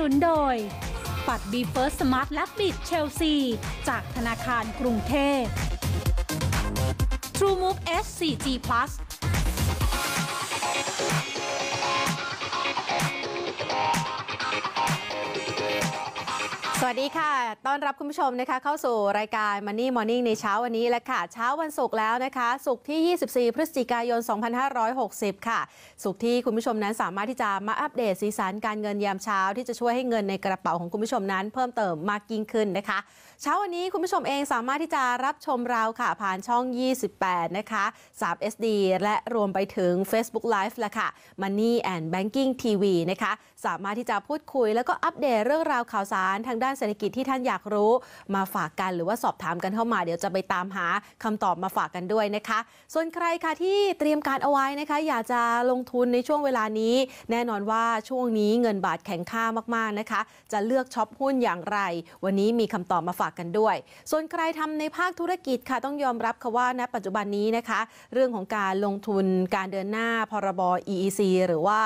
นุนโดยบัตรบีเฟิร์สสมาร์ทและบิดเชลซี จากธนาคารกรุงเทพ True Move S 4G Plus สวัสดีค่ะต้อนรับคุณผู้ชมนะคะ เข้าสู่รายการ Money Morning ในเช้าวันนี้แล้วค่ะ เช้าวันศุกร์แล้วนะคะ ศุกร์ที่ 24 พฤศจิกายน 2560 ค่ะ ศุกร์ที่คุณผู้ชมนั้นสามารถที่จะมาอัปเดตสีสันการเงินยามเช้า ที่จะช่วยให้เงินในกระเป๋าของคุณผู้ชมนั้นเพิ่มเติมมากยิ่งขึ้นนะคะ เช้าวันนี้คุณผู้ชมเองสามารถที่จะรับชมเราค่ะผ่านช่อง 28 นะคะ3 SD และรวมไปถึง Facebook Live ละค่ะ Money and Banking TV นะคะ สามารถที่จะพูดคุย แล้วก็อัปเดตเรื่องราวข่าวสารทางด้านานเศรษฐกิจที่ท่านอยากรู้มาฝากกัน หรือว่าสอบถามกันเข้ามาเดี๋ยวจะไปตามหาคำตอบมาฝากกันด้วยนะคะ ส่วนใครค่ะที่เตรียมการเอาไว้นะคะ อยากจะลงทุนในช่วงเวลานี้แน่นอนว่าช่วงนี้เงินบาทแข็งค่ามากๆนะคะ จะเลือกช็อปหุ้นอย่างไร วันนี้มีคำตอบมาฝากกันด้วย ส่วนใครทำในภาคธุรกิจค่ะต้องยอมรับค่ะว่าณปัจจุบันนี้นะคะ เรื่องของการลงทุนการเดินหน้าพรบ EEC หรือว่า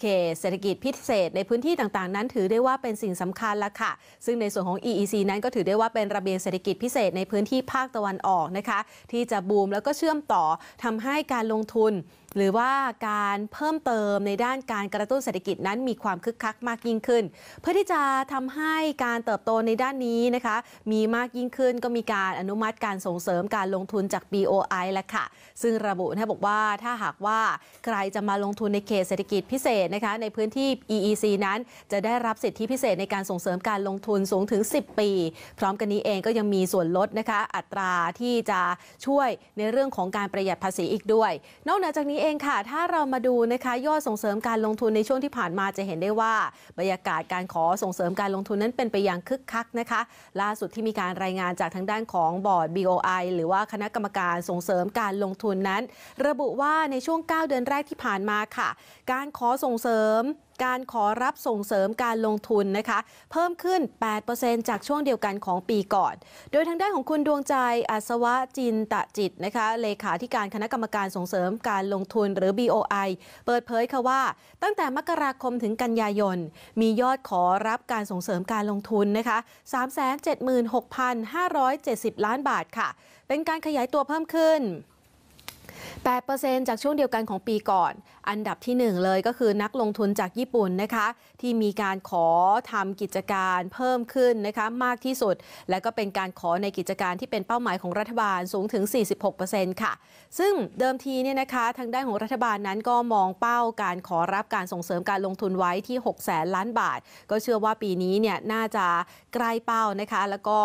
เขตเศรษฐกิจพิเศษในพื้นที่ต่างๆ นั้นถือได้ว่าเป็นสิ่งสำคัญละค่ะ ซึ่งในส่วนของ EEC นั้นก็ถือได้ว่าเป็นระเบียงเศรษฐกิจพิเศษในพื้นที่ภาคตะวันออกนะคะ ที่จะบูมแล้วก็เชื่อมต่อทำให้การลงทุนหรือว่าการเพิ่มเติมในด้านการกระตุ้นเศรษฐกิจนั้นมีความคึกคักมากยิ่งขึ้น เพื่อที่จะทำให้การเติบโตในด้านนี้นะคะมีมากยิ่งขึ้นก็มีการอนุมัติการส่งเสริมการลงทุนจาก BOI และค่ะซึ่งระบุนะบอกว่าถ้าหากว่าใครจะมาลงทุนในเขตเศรษฐกิจพิเศษนะคะในพื้นที่ EEC นั้นจะได้รับสิทธิพิเศษในการส่งเสริมการลงทุนสูงถึง 10 ปี พร้อมกันนี้เองก็ยังมีส่วนลดนะคะอัตราที่จะช่วยในเรื่องของการประหยัดภาษีอีกด้วย นอกจากนี้เองค่ะ ถ้าเรามาดูนะคะ ยอดส่งเสริมการลงทุนในช่วงที่ผ่านมาจะเห็นได้ว่า บรรยากาศการขอส่งเสริมการลงทุนนั้นเป็นไปอย่างคึกคักนะคะ ล่าสุดที่มีการรายงานจากทางด้านของบอร์ด BOI หรือว่าคณะกรรมการส่งเสริมการลงทุนนั้น ระบุว่าในช่วง 9 เดือนแรกที่ผ่านมาค่ะ การขอส่งเสริมการขอรับส่งเสริมการลงทุนนะคะ เพิ่มขึ้น 8%จากช่วงเดียวกันของปีก่อน โดยทางด้านของคุณดวงใจ อัศวะจินตะจิตนะคะ เลขาธิการคณะกรรมการส่งเสริมการลงทุนหรือ BOI เปิดเผยค่ะว่า ตั้งแต่มกราคมถึงกันยายน มียอดขอรับการส่งเสริมการลงทุนนะคะ 376,570 ล้านบาทค่ะ เป็นการขยายตัวเพิ่มขึ้น8%จากช่วงเดียวกันของปีก่อน อันดับที่1เลยก็คือนักลงทุนจากญี่ปุ่นนะคะที่มีการขอทำกิจการเพิ่มขึ้นนะคะมากที่สุด และก็เป็นการขอในกิจการที่เป็นเป้าหมายของรัฐบาลสูงถึง46%ค่ะซึ่งเดิมทีเนี่ยนะคะทางด้านของรัฐบาลนั้นก็มองเป้าการขอรับการส่งเสริมการลงทุนไว้ที่6แสนล้านบาท ก็เชื่อว่าปีนี้เนี่ยน่าจะใกล้เป้านะคะแล้วก็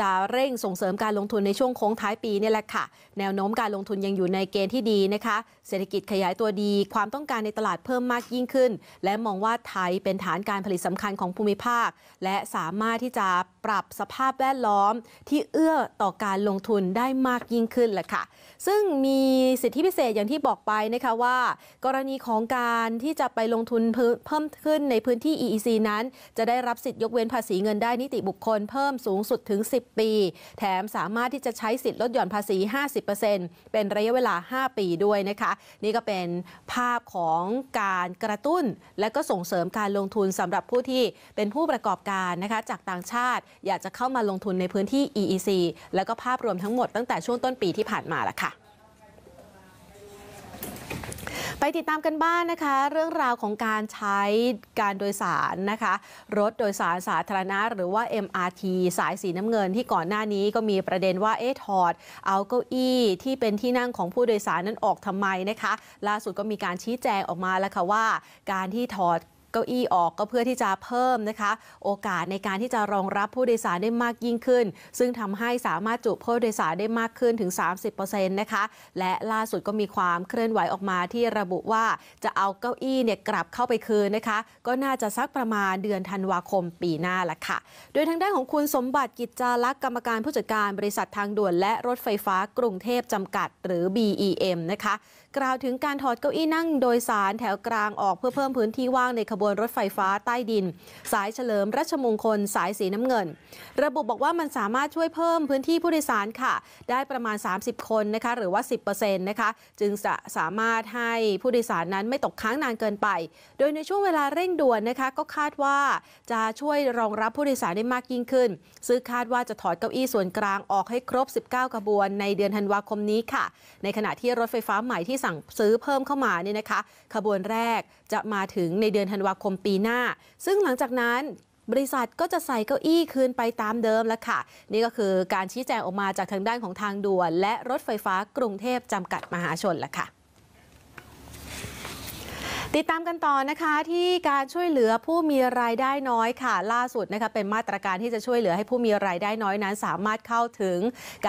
จะเร่งส่งเสริมการลงทุนในช่วงโค้งท้ายปีนี่แหละค่ะแนวโน้มการลงทุนยังอยู่ในเกณฑ์ที่ที่ดีนะคะ เศรษฐกิจขยายตัวดี ความต้องการในตลาดเพิ่มมากยิ่งขึ้น และมองว่าไทยเป็นฐานการผลิตสำคัญของภูมิภาค และสามารถที่จะปรับสภาพแวดล้อมที่เอื้อต่อการลงทุนได้มากยิ่งขึ้นแหละค่ะ ซึ่งมีสิทธิพิเศษอย่างที่บอกไปนะคะว่า กรณีของการที่จะไปลงทุนเพิ่มขึ้นในพื้นที่ EEC นั้น จะได้รับสิทธิยกเว้นภาษีเงินได้นิติบุคคลเพิ่มสูงสุดถึง 10 ปี แถมสามารถที่จะใช้สิทธิลดหย่อนภาษี 50%เป็นระยะเวลา 5 ปีด้วยนะคะ นี่ก็เป็นภาพของการกระตุ้น และก็ส่งเสริมการลงทุนสำหรับผู้ที่เป็นผู้ประกอบการนะคะจากต่างชาติอยากจะเข้ามาลงทุนในพื้นที่ EEC แล้วก็ภาพรวมทั้งหมดตั้งแต่ช่วงต้นปีที่ผ่านมาละค่ะ ไปติดตามกันบ้างนนะคะ เรื่องราวของการใช้การโดยสารนะคะ รถโดยสารสาธารณะหรือว่า MRT สายสีน้ำเงินที่ก่อนหน้านี้ก็มีประเด็นว่าเอ๊ะถอดเอาเก้าอี้ที่เป็นที่นั่งของผู้โดยสารนั้นออกทำไมนะคะ ล่าสุดก็มีการชี้แจงออกมาแล้วค่ะว่าการที่ถอดเก้าอี้ออกก็เพื่อที่จะเพิ่มนะคะ โอกาสในการที่จะรองรับผู้โดยสารได้มากยิ่งขึ้น ซึ่งทำให้สามารถจุผู้โดยสารได้มากขึ้นถึง 30%นะคะและล่าสุดก็มีความเคลื่อนไหวออกมาที่ระบุว่าจะเอาเก้าอี้เนี่ยกลับเข้าไปคืนนะคะ ก็น่าจะสักประมาณเดือนธันวาคมปีหน้าละค่ะ โดยทางด้านของคุณสมบัติกิจจารักษกรรมการผู้จัดการบริษัททางด่วนและรถไฟฟ้ากรุงเทพจำกัดหรือ BEM นะคะกล่าวถึงการถอดเก้าอี้นั่งโดยสารแถวกลางออกเพื่อเพิ่มพื้นที่ว่างในขบวนรถไฟฟ้าใต้ดิน สายเฉลิมรัชมงคลสายสีน้ำเงิน ระบุบอกว่ามันสามารถช่วยเพิ่มพื้นที่ผู้โดยสารค่ะ ได้ประมาณ 30 คนนะคะหรือว่า 10%นะคะจึงจะสามารถให้ผู้โดยสารนั้นไม่ตกค้างนานเกินไป โดยในช่วงเวลาเร่งด่วนนะคะก็คาดว่าจะช่วยรองรับผู้โดยสารได้มากยิ่งขึ้นซึ่งคาดว่าจะถอดเก้าอี้ส่วนกลางออกให้ครบ 19 ขบวนในเดือนธันวาคมนี้ค่ะ ในขณะที่รถไฟฟ้าใหม่ที่สั่งซื้อเพิ่มเข้ามาเนี่ยนะคะ ขบวนแรกจะมาถึงในเดือนธันวาคมปีหน้า ซึ่งหลังจากนั้นบริษัทก็จะใส่เก้าอี้คืนไปตามเดิมแล้วค่ะ นี่ก็คือการชี้แจงออกมาจากทางด้านของทางด่วน และรถไฟฟ้ากรุงเทพจำกัดมหาชนละค่ะติดตามกันต่อนะคะที่การช่วยเหลือผู้มีรายได้น้อยค่ะ ล่าสุดนะคะเป็นมาตรการที่จะช่วยเหลือให้ผู้มีรายได้น้อยนั้น สามารถเข้าถึง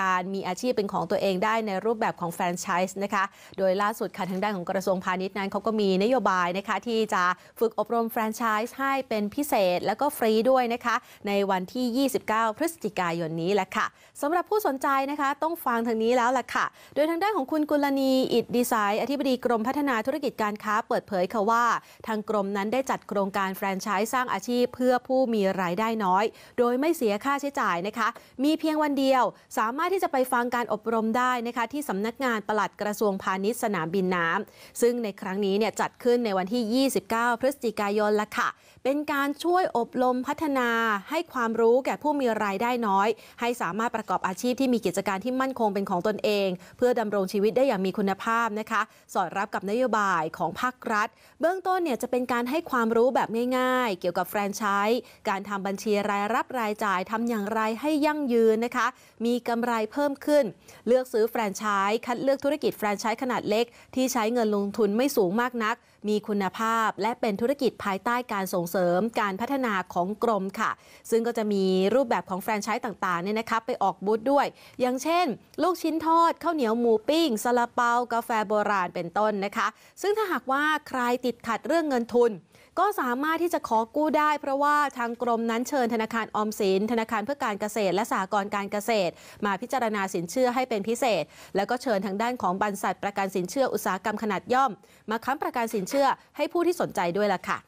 การมีอาชีพเป็นของตัวเองได้ในรูปแบบของแฟรนไชส์นะคะโดยล่าสุดค่ะทางด้านของกระทรวงพาณิชย์นั้นเขาก็มีนโยบายนะคะที่จะฝึกอบรมแฟรนไชส์ให้เป็นพิเศษแล้วก็ฟรีด้วยนะคะในวันที่ 29 พฤศจิกายนนี้แหละค่ะสำหรับผู้สนใจนะคะ ต้องฟังทางนี้แล้วล่ะค่ะ โดยทางด้านของคุณกุลณีอิดดีไซน์อธิบดีกรมพัฒนาธุรกิจการค้าเปิดเผยค่ะว่าทางกรมนั้นได้จัดโครงการแฟรนไชส์สร้างอาชีพเพื่อผู้มีรายได้น้อย โดยไม่เสียค่าใช้จ่ายนะคะ มีเพียงวันเดียวสามารถที่จะไปฟังการอบรมได้นะคะ ที่สำนักงานปลัดกระทรวงพาณิชย์สนามบินน้ำซึ่งในครั้งนี้เนี่ยจัดขึ้นในวันที่ 29 พฤศจิกายนละค่ะเป็นการช่วยอบรมพัฒนาให้ความรู้แก่ผู้มีรายได้น้อย ให้สามารถประกอบอาชีพที่มีกิจการที่มั่นคงเป็นของตนเอง เพื่อดำรงชีวิตได้อย่างมีคุณภาพนะคะ สอดรับกับนโยบายของภาครัฐ เบื้องต้นเนี่ย จะเป็นการให้ความรู้แบบง่ายๆ เกี่ยวกับแฟรนไชส์การทำบัญชีรายรับรายจ่ายทำอย่างไรให้ยั่งยืนนะคะ มีกำไรเพิ่มขึ้น เลือกซื้อแฟรนไชส์คัดเลือกธุรกิจแฟรนไชส์ขนาดเล็ก ที่ใช้เงินลงทุนไม่สูงมากนักมีคุณภาพและเป็นธุรกิจภายใต้การส่งเสริมการพัฒนาของกรมค่ะ ซึ่งก็จะมีรูปแบบของแฟรนไชส์ต่างๆเนี่ยนะคะไปออกบูธด้วย อย่างเช่น ลูกชิ้นทอดข้าวเหนียวหมูปิ้งซาลาเปากาแฟโบราณเป็นต้นนะคะซึ่งถ้าหากว่าใครติดขัดเรื่องเงินทุนก็สามารถที่จะขอกู้ได้เพราะว่าทางกรมนั้นเชิญธนาคารออมสิน ธนาคารเพื่อการเกษตร และสหกรณ์การเกษตร มาพิจารณาสินเชื่อให้เป็นพิเศษ แล้วก็เชิญทางด้านของบรรษัทประกันสินเชื่ออุตสาหกรรมขนาดย่อมมาค้ำประกันสินเชื่อให้ผู้ที่สนใจด้วยล่ะค่ะ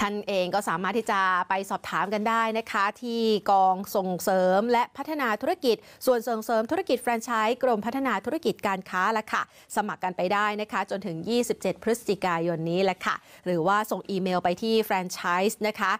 ท่านเองก็สามารถที่จะไปสอบถามกันได้นะคะ ที่กองส่งเสริมและพัฒนาธุรกิจ ส่วนส่งเสริมธุรกิจแฟรนไชส์กรมพัฒนาธุรกิจการค้าละค่ะ สมัครกันไปได้นะคะ จนถึง 27 พฤศจิกายนนี้ละค่ะ หรือว่าส่งอีเมลไปที่แฟรนไชส์นะคะ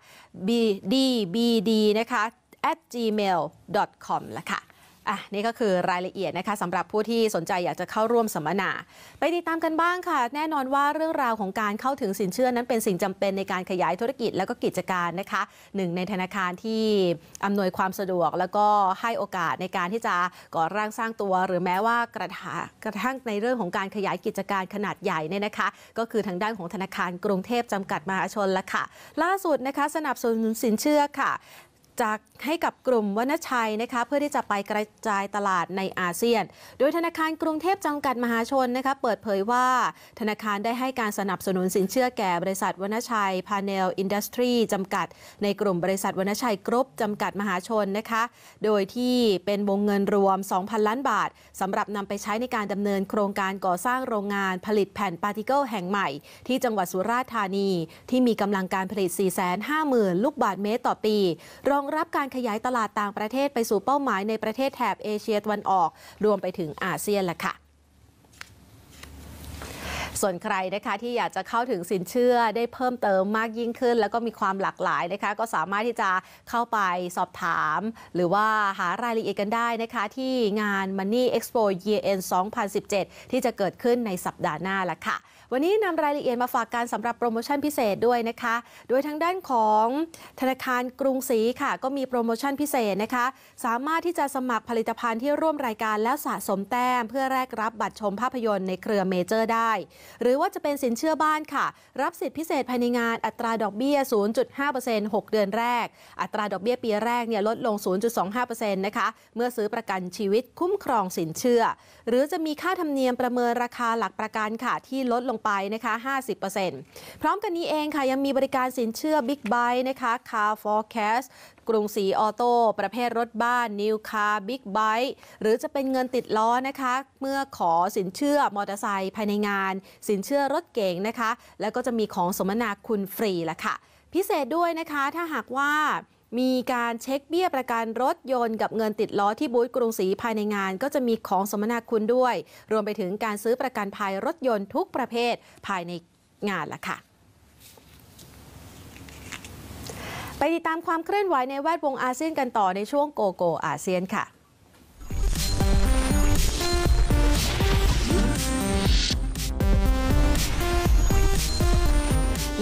bdbd นะคะ at gmail.com ละค่ะอ่ะนี่ก็คือรายละเอียดนะคะสำหรับผู้ที่สนใจอยากจะเข้าร่วมสัมมนาไปติดตามกันบ้างค่ะ แน่นอนว่าเรื่องราวของการเข้าถึงสินเชื่อนั้นเป็นสิ่งจำเป็นในการขยายธุรกิจและก็กิจการนะคะหนึ่งในธนาคารที่อำนวยความสะดวก แล้วก็ให้โอกาสในการที่จะก่อร่างสร้างตัว หรือแม้ว่ากระกระทั่งในเรื่องของการขยายกิจการขนาดใหญ่เนี่ยนะคะ ก็คือทางด้านของธนาคารกรุงเทพจำกัดมหาชนละค่ะล่าสุดนะคะ สนับสนุนสินเชื่อค่ะจากให้กับกลุ่มวณชัยนะคะเพื่อที่จะไปกระจายตลาดในอาเซียน โดยธนาคารกรุงเทพจำกัดมหาชนนะคะเปิดเผยว่าธนาคารได้ให้การสนับสนุนสินเชื่อแก่บริษัทวณชัยพาเนลอินดัสทรีจำกัดในกลุ่มบริษัทวณชัยกรุ๊ปจำกัดมหาชนนะคะ โดยที่เป็นวงเงินรวม 2,000 ล้านบาทสำหรับนำไปใช้ในการดำเนินโครงการก่อสร้างโรงงานผลิตแผ่นปาร์ติเคิลแห่งใหม่ที่จังหวัดสุราษฎร์ธานี ที่มีกำลังการผลิต 450,000 ลูกบาทเมตรต่อปีรององรับการขยายตลาดต่างประเทศไปสู่เป้าหมายในประเทศแถบเอเชียตะวันออกรวมไปถึงอาเซียนล่ะค่ะส่วนใครนะคะที่อยากจะเข้าถึงสินเชื่อได้เพิ่มเติมมากยิ่งขึ้น แล้วก็มีความหลากหลายนะคะ ก็สามารถที่จะเข้าไปสอบถาม หรือว่าหารายละเอียดกันได้นะคะ ที่งาน Money Expo Year End 2017 ที่จะเกิดขึ้นในสัปดาห์หน้าละค่ะ วันนี้นำรายละเอียดมาฝากการสำหรับโปรโมชั่นพิเศษด้วยนะคะ โดยทางด้านของธนาคารกรุงศรีค่ะ ก็มีโปรโมชั่นพิเศษนะคะ สามารถที่จะสมัครผลิตภัณฑ์ที่ร่วมรายการแล้วสะสมแต้ม เพื่อแลกรับบัตรชมภาพยนตร์ในเครือเมเจอร์ ได้หรือว่าจะเป็นสินเชื่อบ้านค่ะ รับสิทธิพิเศษภายในงานอัตราดอกเบี้ย 0.5% 6 เดือนแรก อัตราดอกเบี้ยปีแรกเนี่ยลดลง 0.25%นะคะ เมื่อซื้อประกันชีวิตคุ้มครองสินเชื่อ หรือจะมีค่าธรรมเนียมประเมินราคาหลักประกันค่ะ ที่ลดลงไปนะคะ50%พร้อมกันนี้เองค่ะยังมีบริการสินเชื่อ Big Buy นะคะ Car Forecast กรุงศรีออโต้ประเภทรถบ้านนิวคาร์บิ๊กไบค์หรือจะเป็นเงินติดล้อนะคะ เมื่อขอสินเชื่อมอเตอร์ไซค์ภายในงาน สินเชื่อรถเก๋งนะคะ แล้วก็จะมีของสมนาคุณฟรีละค่ะพิเศษด้วยนะคะถ้าหากว่ามีการเช็คเบี้ยประกันรถยนต์กับเงินติดล้อที่บูธกรุงศรีภายในงาน ก็จะมีของสมนาคุณด้วย รวมไปถึงการซื้อประกันภัยรถยนต์ทุกประเภทภายในงานละค่ะไปติดตามความเคลื่อนไหวในแวดวงอาเซียนกันต่อในช่วงโกโกอาเซียนค่ะ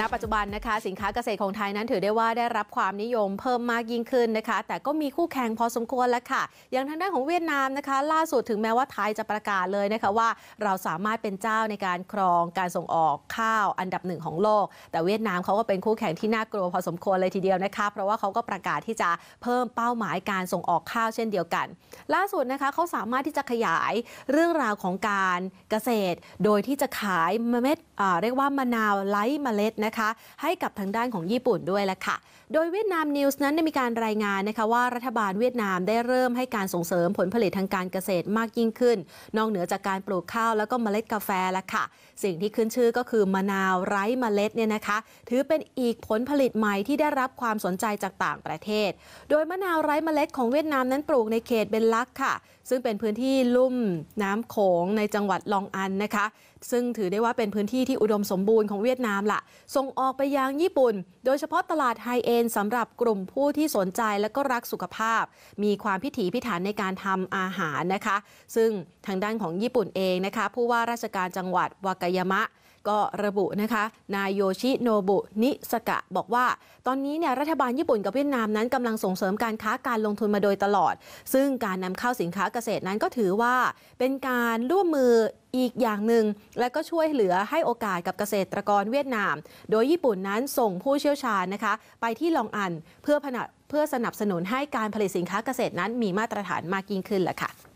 ณปัจจุบันนะคะสินค้าเกษตรของไทยนั้นถือได้ว่าได้รับความนิยมเพิ่มมากยิ่งขึ้นนะคะแต่ก็มีคู่แข่งพอสมควรแล้วค่ะอย่างทางด้านของเวียดนามนะคะล่าสุดถึงแม้ว่าไทยจะประกาศเลยนะคะว่าเราสามารถเป็นเจ้าในการครองการส่งออกข้าวอันดับหนึ่งของโลก แต่เวียดนามเขาก็เป็นคู่แข่งที่น่ากลัวพอสมควรเลยทีเดียวนะคะเพราะว่าเขาก็ประกาศที่จะเพิ่มเป้าหมายการส่งออกข้าวเช่นเดียวกัน ล่าสุดนะคะเขาสามารถที่จะขยายเรื่องราวของการเกษตร โดยที่จะขายเมล็ดเรียกว่ามะนาวไร้เมล็ดนะคะให้กับทางด้านของญี่ปุ่นด้วยละค่ะ โดยเวียดนามนิวส์นั้นได้มีการรายงานนะคะว่ารัฐบาลเวียดนามได้เริ่มให้การส่งเสริมผลผลิตทางการเกษตรมากยิ่งขึ้น นอกเหนือจากการปลูกข้าวแล้วก็เมล็ดกาแฟละค่ะ สิ่งที่ขึ้นชื่อก็คือมะนาวไร้เมล็ดเนี่ยนะคะ ถือเป็นอีกผลผลิตใหม่ที่ได้รับความสนใจจากต่างประเทศ โดยมะนาวไร้เมล็ดของเวียดนามนั้นปลูกในเขตเบนลักค่ะซึ่งเป็นพื้นที่ลุ่ม น้ำโขงในจังหวัดลองอันนะคะซึ่งถือได้ว่าเป็นพื้นที่ที่อุดมสมบูรณ์ของเวียดนามละส่งออกไปยังญี่ปุ่นโดยเฉพาะตลาดไฮเอ็นสำหรับกลุ่มผู้ที่สนใจและก็รักสุขภาพ มีความพิถีพิถันในการทำอาหารนะคะ ซึ่งทางด้านของญี่ปุ่นเองนะคะผู้ว่าราชการจังหวัดวากายามะก็ระบุนะคะนายโยชิโนบุนิสกะ บอกว่า ตอนนี้เนี่ยรัฐบาลญี่ปุ่นกับเวียดนามนั้นกำลังส่งเสริมการค้าการลงทุนมาโดยตลอด ซึ่งการนำเข้าสินค้าเกษตรนั้นก็ถือว่า เป็นการร่วมมืออีกอย่างหนึ่งและก็ช่วยเหลือให้โอกาสกับเกษตรกรเวียดนาม โดยญี่ปุ่นนั้นส่งผู้เชี่ยวชาญนะคะ ไปที่ลองอันเพื่อผนเพื่อสนับสนุนให้การผลิตสินค้าเกษตรนั้นมีมาตรฐานมากยิ่งขึ้นแหละค่ะ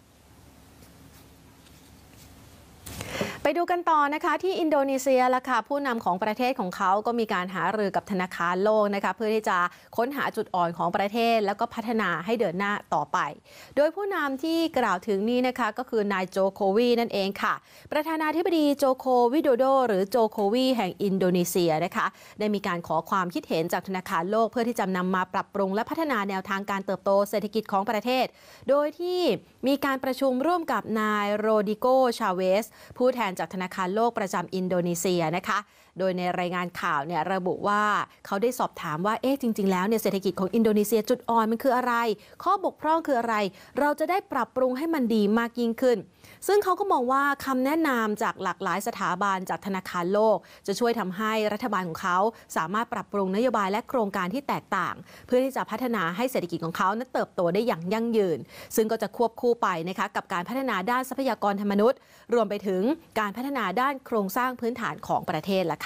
ไปดูกันต่อนะคะที่อินโดนีเซียละค่ะผู้นำของประเทศของเขาก็มีการหารือกับธนาคารโลกนะคะเพื่อที่จะค้นหาจุดอ่อนของประเทศ แล้วก็พัฒนาให้เดินหน้าต่อไปโดยผู้นำที่กล่าวถึงนี้นะคะก็คือนายโจโควีนั่นเองค่ะ ประธานาธิบดีโจโควิโดโดหรือโจโควีแห่งอินโดนีเซียนะคะได้มีการขอความคิดเห็นจากธนาคารโลกเพื่อที่จะนำมาปรับปรุง และพัฒนาแนวทางการเติบโตเศรษฐกิจของประเทศ โดยที่มีการประชุมร่วมกับนายโรดิโกชาเวส ผู้แทนจากธนาคารโลกประจำอินโดนีเซียนะคะโดยในรายงานข่าวเนี่ยระบุว่าเขาได้สอบถามว่าเอ๊ะจริงๆแล้วเนี่ยเศรษฐกิจของอินโดนีเซียจุดอ่อนมันคืออะไร ข้อบกพร่องคืออะไร เราจะได้ปรับปรุงให้มันดีมากยิ่งขึ้น ซึ่งเขาก็มองว่าคำแนะนำจากหลากหลายสถาบันจากธนาคารโลก จะช่วยทำให้รัฐบาลของเขาสามารถปรับปรุงนโยบายและโครงการที่แตกต่าง เพื่อที่จะพัฒนาให้เศรษฐกิจของเขานั้นเติบโตได้อย่างยั่งยืน ซึ่งก็จะควบคู่ไปนะคะกับการพัฒนาด้านทรัพยากรธรรมนุษย์ รวมไปถึงการพัฒนาด้านโครงสร้างพื้นฐานของประเทศล่ะค่ะ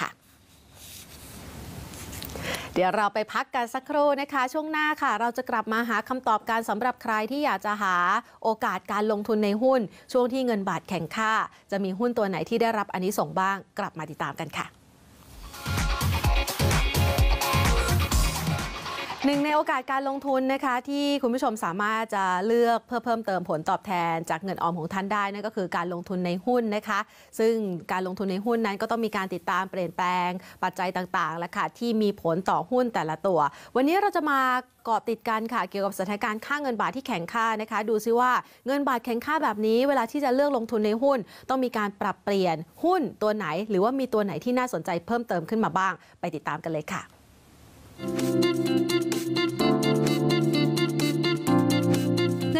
เดี๋ยวเราไปพักกันสักครู่นะคะ ช่วงหน้าค่ะ เราจะกลับมาหาคำตอบการสำหรับใครที่อยากจะหาโอกาสการลงทุนในหุ้น ช่วงที่เงินบาทแข็งค่า จะมีหุ้นตัวไหนที่ได้รับอันนี้ส่งบ้างกลับมาติดตามกันค่ะหนึ่งในโอกาสการลงทุนนะคะ ที่คุณผู้ชมสามารถ จะเลือกเพื่อเพิ่มเติมผลตอบแทนจากเงินออมของท่านได้นั่นก็คือการลงทุนในหุ้นนะคะ ซึ่งการลงทุนในหุ้นนั้นก็ต้องมีการติดตามเปลี่ยนแปลง ปัจจัยต่างๆ และค่ะที่มีผลต่อหุ้นแต่ละตัว วันนี้เราจะมาเกาะติดกันค่ะเกี่ยวกับสถานการณ์ค่าเงินบาทที่แข็งค่านะคะ ดูซิว่า เงินบาทแข็งค่าแบบนี้ เวลาที่จะเลือกลงทุนในหุ้น ต้องมีการปรับเปลี่ยนหุ้นตัวไหน หรือว่ามีตัวไหนที่น่าสนใจเพิ่มเติมขึ้นมาบ้าง ไปติดตามกันเลยค่ะ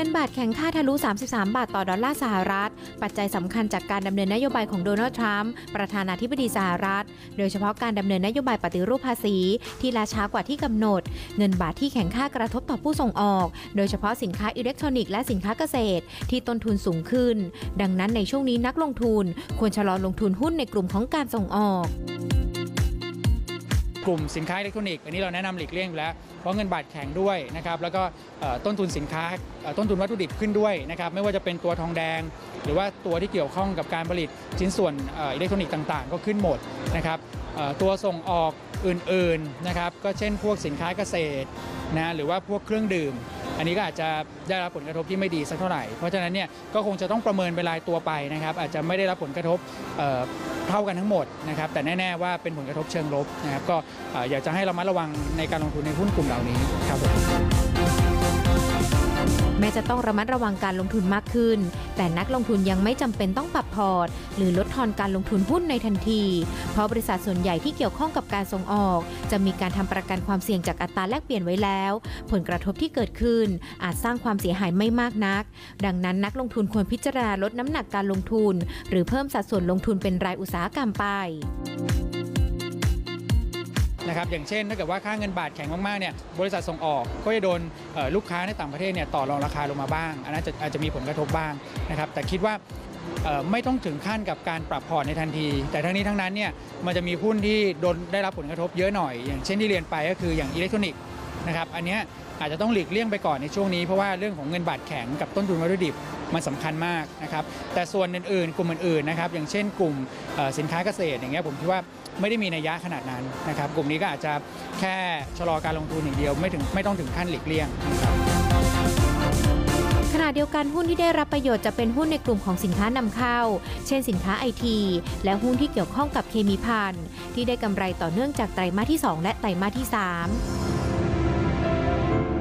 งินบาทแข็งค่าทะลุ33 บาทต่อดอลลาร์สหรัฐ ปัจจัยสำคัญจากการดำเนินนโยบายของโดนัลด์ทรัมป์ประธานาธิบดีสหรัฐ โดยเฉพาะการดำเนินนโยบายปฏิรูปภาษี ที่ล่าช้ากว่าที่กำหนด เงินบาทที่แข็งค่ากระทบต่อผู้ส่งออก โดยเฉพาะสินค้าอิเล็กทรอนิกส์และสินค้าเกษตรที่ต้นทุนสูงขึ้น ดังนั้นในช่วงนี้นักลงทุนควรชะลอลงทุนหุ้นในกลุ่มของการส่งออกกลุ่มสินค้าอิเล็กทรอนิกส์อันนี้เราแนะนำหลีกเลี่ยงอยู่แล้วเพราะเงินบาทแข็งด้วยนะครับแล้วก็ต้นทุนสินค้าต้นทุนวัตถุดิบขึ้นด้วยนะครับ ไม่ว่าจะเป็นตัวทองแดง หรือว่าตัวที่เกี่ยวข้องกับการผลิตชิ้นส่วนอิเล็กทรอนิกส์ต่างๆ ก็ขึ้นหมดนะครับตัวส่งออกอื่นๆนะครับก็เช่นพวกสินค้าเกษตรนะ หรือว่าพวกเครื่องดื่มอันนี้ก็อาจจะได้รับผลกระทบที่ไม่ดีสักเท่าไหร่ เพราะฉะนั้นเนี่ยก็คงจะต้องประเมินเวลาตัวไปนะครับ อาจจะไม่ได้รับผลกระทบเท่ากันทั้งหมดนะครับ แต่ แน่ๆว่าเป็นผลกระทบเชิงลบนะครับ ก็อยากจะให้เรามัระวังในการลงทุนในหุ้นกลุ่มเหล่านี้ครับผมแม้จะต้องระมัดระวังการลงทุนมากขึ้น แต่นักลงทุนยังไม่จำเป็นต้องปรับพอร์ตหรือลดทอนการลงทุนหุ้นในทันที เพราะบริษัทส่วนใหญ่ที่เกี่ยวข้องกับการส่งออก จะมีการทำประกันความเสี่ยงจากอัตราแลกเปลี่ยนไว้แล้ว ผลกระทบที่เกิดขึ้น อาจสร้างความเสียหายไม่มากนัก ดังนั้นนักลงทุนควรพิจารณาลดน้ำหนักการลงทุน หรือเพิ่มสัดส่วนลงทุนเป็นรายอุตสาหกรรมไปนะครับอย่างเช่นถ้าเกิดว่าค่าเงินบาทแข็งมากๆเนี่ยบริษัทส่งออกก็จะโดนลูกค้าในต่างประเทศเนี่ยต่อรองราคาลงมาบ้างอันนั้นอาจจะมีผลกระทบบ้างนะครับแต่คิดว่าไม่ต้องถึงขั้นกับการปรับพอร์ตในทันที แต่ทั้งนี้ทั้งนั้นเนี่ยมันจะมีหุ้นที่โดนได้รับผลกระทบเยอะหน่อย อย่างเช่นที่เรียนไปก็คืออย่างอิเล็กทรอนิกส์นะครับอันนี้อาจจะต้องหลีกเลี่ยงไปก่อนในช่วงนี้เพราะว่าเรื่องของเงินบาทแข็งกับต้นทุนวัตถุดิบมันสำคัญมากนะครับแต่ส่วนอื่นๆ กลุ่มอื่นๆนะครับอย่างเช่น กลุ่มสินค้าเกษตรอย่างเงี้ยผมคิดว่าไม่ได้มีนัยยะขนาดนั้นนะครับ กลุ่มนี้ก็อาจจะแค่ชะลอการลงทุนอย่างเดียวไม่ถึงไม่ต้องถึงขั้นหลีกเลี่ยงขณะเดียวกันหุ้นที่ได้รับประโยชน์จะเป็นหุ้นในกลุ่มของสินค้านำเข้า เช่นสินค้าไอที และหุ้นที่เกี่ยวข้องกับเคมีพันที่ได้กำไรต่อเนื่องจากไตรมาสที่ 2 และไตรมาสที่ 3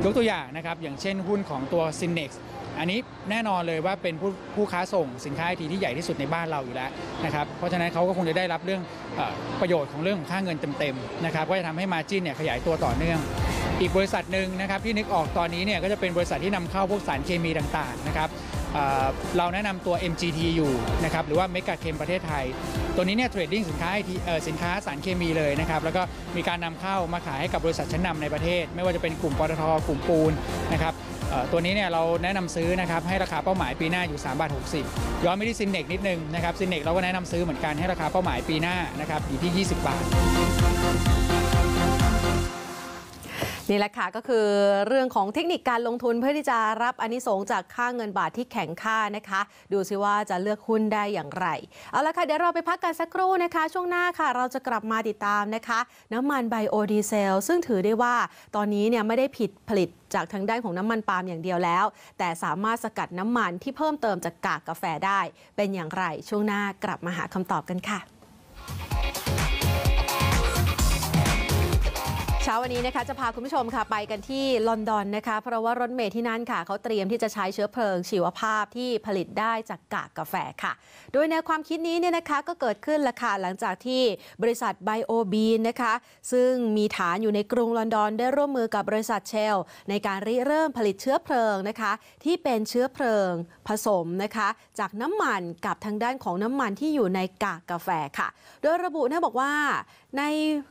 ยกตัวอย่างนะครับอย่างเช่นหุ้นของตัว Synex อันนี้แน่นอนเลยว่าเป็นผู้ผู้ค้าส่งสินค้าไอทีที่ใหญ่ที่สุดในบ้านเราอยู่แล้วนะครับ เพราะฉะนั้นเขาก็คงจะได้รับเรื่องอประโยชน์ของเรื่องของค่าเงินเต็มๆนะครับก็จะทำให้มาจิ้นเนี่ยขยายตัวต่อเนื่อง อีกบริษัทหนึ่งนะครับที่นึกออกตอนนี้เนี่ยก็จะเป็นบริษัทที่นำเข้าพวกสารเคมีต่างๆนะครับเราแนะนำตัว MGT อยู่นะครับหรือว่าเมกะเคมประเทศไทย ตัวนี้เนี่ยเทรดดิ้งสินค้าไอทีสินค้าสารเคมีเลยนะครับแล้วก็มีการนำเข้ามาขายให้กับบริษัทชั้นนาในประเทศ ไม่ว่าจะเป็นกลุ่มปตทกลุ่มปูนนะครับตัวนี้เนี่ยเราแนะนำซื้อนะครับให้ราคาเป้าหมายปีหน้าอยู่3บาท60ย้อนไปที่ซินเนกนิดนึงนะครับซินเนกเราก็แนะนำซื้อเหมือนกัน ให้ราคาเป้าหมายปีหน้านะครับอยู่ที่ 20 บาทนี่แหละค่ะก็คือเรื่องของเทคนิคการลงทุนเพื่อที่จะรับอนนิสงจากค่าเงินบาทที่แข็งค่านะคะ ดูซิว่าจะเลือกหุ้นได้อย่างไร เอาละค่ะเดี๋ยวเราไปพักกันสักครู่นะคะ ช่วงหน้าค่ะเราจะกลับมาติดตามนะคะ น้ำมันไบโอดีเซล ซึ่งถือได้ว่าตอนนี้เนี่ยไม่ได้ผิดผลิตจากทางด้านของน้ำมันปาล์มอย่างเดียวแล้ว แต่สามารถสกัดน้ำมันที่เพิ่มเติมจากกากกาแฟได้ เป็นอย่างไร ช่วงหน้ากลับมาหาคำตอบกันค่ะเช้าวันนี้นะคะจะพาคุณผู้ชมค่ะไปกันที่ลอนดอนนะคะเพราะว่ารถเมล์ที่นั่นค่ะเขาเตรียมที่จะใช้เชื้อเพลิงชีวภาพที่ผลิตได้จากกากกาแฟค่ะโดยแนวความคิดนี้เนี่ยนะคะก็เกิดขึ้นละค่ะหลังจากที่บริษัทไบโอบีนนะคะ ซึ่งมีฐานอยู่ในกรุงลอนดอน ได้ร่วมมือกับบริษัทเชลในการริเริ่มผลิตเชื้อเพลิงนะคะที่เป็นเชื้อเพลิงผสมนะคะจากน้ำมันกับทางด้านของน้ำมันที่อยู่ในกากกาแฟค่ะ โดยระบุนะบอกว่าใน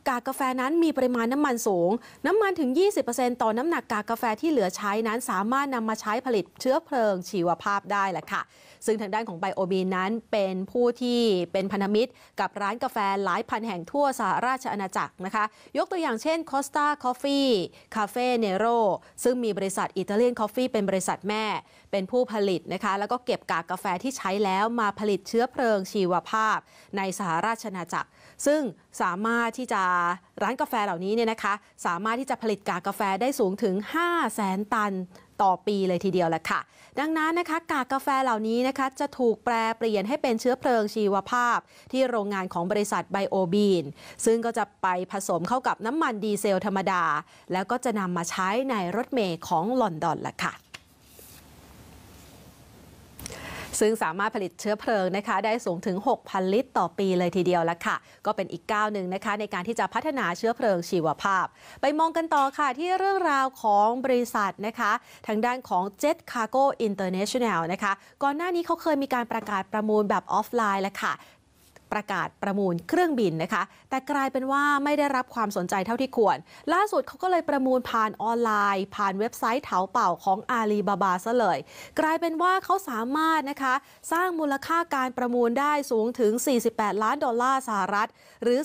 กากกาแฟนั้นมีปริมาณน้ำมันสูง น้ำมันถึง 20%ต่อน้ำหนักกากกาแฟที่เหลือใช้นั้น สามารถนำมาใช้ผลิตเชื้อเพลิงชีวภาพได้แหละค่ะซึ่งทางด้านของไบโอบีนั้นเป็นผู้ที่เป็นพันธมิตร กับร้านกาแฟหลายพันแห่งทั่วสหราชอาณาจักรนะคะ ยกตัวอย่างเช่น Costa Coffee Cafe Nero ซึ่งมีบริษัทอิตาเลียนคอฟฟี่เป็นบริษัทแม่เป็นผู้ผลิตนะคะแล้วก็เก็บกากกาแฟที่ใช้แล้วมาผลิตเชื้อเพลิงชีวภาพในสหราชอาณาจักร ซึ่งสามารถที่จะร้านกาแฟเหล่านี้เนี่ยนะคะสามารถที่จะผลิตกากกาแฟได้สูงถึง5 0 0 0 0 0 ตันต่อปีเลยทีเดียวแหละค่ะ ดังนั้นนะคะกากกาแฟเหล่านี้นะคะ จะถูกแปลเปลี่ยนให้เป็นเชื้อเพลิงชีวภาพ ที่โรงงานของบริษัทไบโอบีน ซึ่งก็จะไปผสมเข้ากับน้ำมันดีเซลธรรมดา แล้วก็จะนำมาใช้ในรถเมล์ของลอนดอนแหละค่ะซึ่งสามารถผลิตเชื้อเพลิงนะคะได้สูงถึง 6,000 ลิตรต่อปีเลยทีเดียวละค่ะ ก็เป็นอีกก้าวหนึ่งนะคะในการที่จะพัฒนาเชื้อเพลิงชีวภาพ ไปมองกันต่อค่ะที่เรื่องราวของบริษัทนะคะ ทางด้านของ Jet Cargo International นะคะ ก่อนหน้านี้เขาเคยมีการประกาศประมูลแบบออฟไลน์ละค่ะประกาศประมูลเครื่องบินนะคะ แต่กลายเป็นว่าไม่ได้รับความสนใจเท่าที่ควร ล่าสุดเขาก็เลยประมูลผ่านออนไลน์ ผ่านเว็บไซต์เถาเป่าของอาลีบาบาซะเลย กลายเป็นว่าเขาสามารถนะคะสร้างมูลค่าการประมูลได้สูงถึง 48 ล้านดอลลาร์สหรัฐ หรือ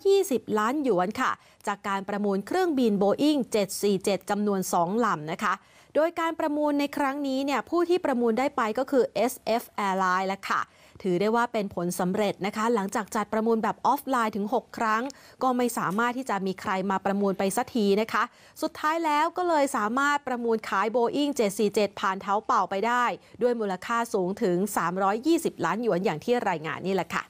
320 ล้านหยวนค่ะ จากการประมูลเครื่องบินโบอิ้ง747 จำนวน 2 ลำนะคะ โดยการประมูลในครั้งนี้เนี่ยผู้ที่ประมูลได้ไปก็คือ SF Airline และค่ะถือได้ว่าเป็นผลสำเร็จนะคะ หลังจากจัดประมูลแบบออฟไลน์ถึง 6 ครั้ง ก็ไม่สามารถที่จะมีใครมาประมูลไปสักทีนะคะ สุดท้ายแล้วก็เลยสามารถประมูลขาย Boeing 747 ผ่านเท้าเป่าไปได้ ด้วยมูลค่าสูงถึง 320 ล้านหยวนอย่างที่รายงานนี่แหละค่ะ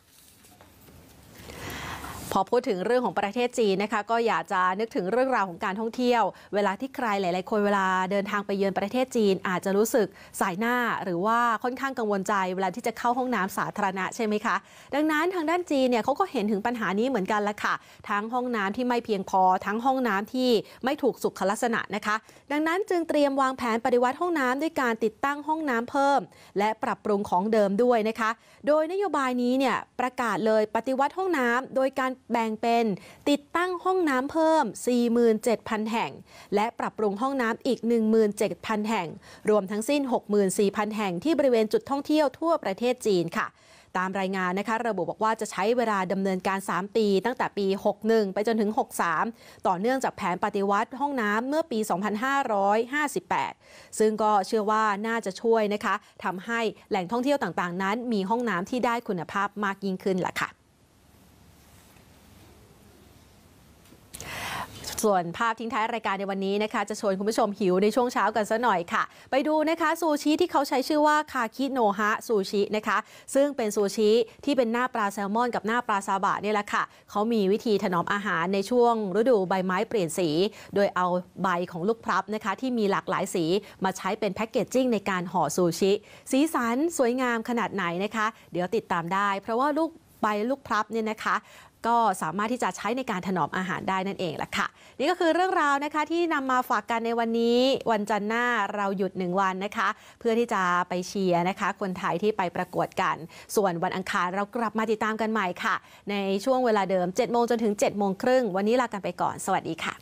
พอพูดถึงเรื่องของประเทศจีนนะคะก็อยากจะนึกถึงเรื่องราวของการท่องเที่ยว เวลาที่ใครหลายๆคนเวลาเดินทางไปเยือนประเทศจีน อาจจะรู้สึกสายหน้าหรือว่าค่อนข้างกังวลใจ เวลาที่จะเข้าห้องน้ำสาธารณะใช่ไหมคะดังนั้นทางด้านจีนเนี่ยเขาก็เห็นถึงปัญหานี้เหมือนกันละค่ะ ทั้งห้องน้ำที่ไม่เพียงพอ ทั้งห้องน้ำที่ไม่ถูกสุขลักษณะนะคะ ดังนั้นจึงเตรียมวางแผนปฏิวัติห้องน้ำด้วยการติดตั้งห้องน้ำเพิ่ม และปรับปรุงของเดิมด้วยนะคะ โดยนโยบายนี้เนี่ยประกาศเลยปฏิวัติห้องน้ำโดยการแบ่งเป็นติดตั้งห้องน้ำเพิ่ม 47,000 แห่ง และปรับปรุงห้องน้ำอีก 17,000 แห่ง รวมทั้งสิ้น 64,000 แห่งที่บริเวณจุดท่องเที่ยวทั่วประเทศจีนค่ะ ตามรายงานนะคะ ระบุบอกว่าจะใช้เวลาดำเนินการ 3 ปีตั้งแต่ปี 61 ไปจนถึง 63 ต่อเนื่องจากแผนปฏิวัติห้องน้ำเมื่อปี 2558 ซึ่งก็เชื่อว่าน่าจะช่วยนะคะทำให้แหล่งท่องเที่ยวต่างๆ นั้น มีห้องน้ำที่ได้คุณภาพมากยิ่งขึ้นล่ะค่ะส่วนภาพทิ้งท้ายรายการในวันนี้นะคะจะชวนคุณผู้ชมหิวในช่วงเช้ากันซะหน่อยค่ะ ไปดูนะคะซูชิที่เขาใช้ชื่อว่าคาคิโนฮะซูชินะคะ ซึ่งเป็นซูชิที่เป็นหน้าปลาแซลมอนกับหน้าปลาซาบะเนี่ยแหละค่ะ เขามีวิธีถนอมอาหารในช่วงฤดูใบไม้เปลี่ยนสี โดยเอาใบของลูกพรับนะคะ ที่มีหลากหลายสีมาใช้เป็นแพ็กเกจจิ้งในการห่อซูชิ สีสันสวยงามขนาดไหนนะคะ เดี๋ยวติดตามได้ เพราะว่าลูกใบลูกพรับเนี่ยนะคะก็สามารถที่จะใช้ในการถนอมอาหารได้นั่นเองแหละค่ะ นี่ก็คือเรื่องราวนะคะที่นำมาฝากกันในวันนี้ วันจันทร์หน้าเราหยุด 1 วันนะคะ เพื่อที่จะไปเชียร์นะคะ คนไทยที่ไปประกวดกัน ส่วนวันอังคารเรากลับมาติดตามกันใหม่ค่ะ ในช่วงเวลาเดิม7โมงจนถึง7โมงครึ่งวันนี้ลากันไปก่อน สวัสดีค่ะ